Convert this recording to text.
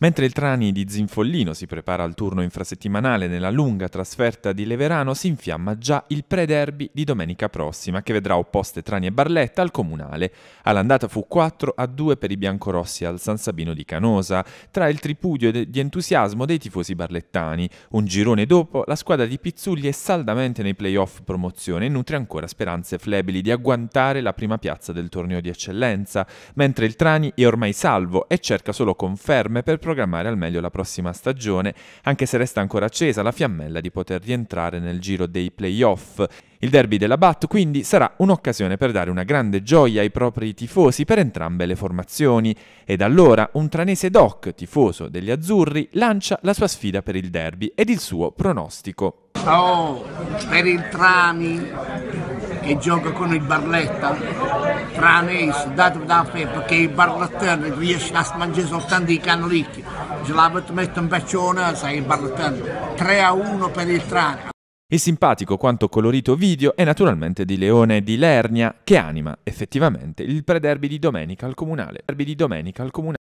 Mentre il Trani di Zinfollino si prepara al turno infrasettimanale nella lunga trasferta di Leverano, si infiamma già il pre-derby di domenica prossima, che vedrà opposte Trani e Barletta al comunale. All'andata fu 4 a 2 per i biancorossi al San Sabino di Canosa, tra il tripudio di entusiasmo dei tifosi barlettani. Un girone dopo, la squadra di Pizzulli è saldamente nei playoff promozione e nutre ancora speranze flebili di agguantare la prima piazza del torneo di eccellenza, mentre il Trani è ormai salvo e cerca solo conferme per programmare al meglio la prossima stagione, anche se resta ancora accesa la fiammella di poter rientrare nel giro dei playoff. Il derby della BAT quindi sarà un'occasione per dare una grande gioia ai propri tifosi per entrambe le formazioni ed allora un tranese doc, tifoso degli azzurri, lancia la sua sfida per il derby ed il suo pronostico. Oh, per il Trani che gioca con il Barletta, Tranes, dato da fare perché il Barlettano riesce a mangiare soltanto i canolicchi, ce l'avete messo un paccione, sai il Barletta, 3 a 1 per il Trani. Il simpatico quanto colorito video è naturalmente di Leone di Lernia, che anima effettivamente il prederby di domenica al comunale.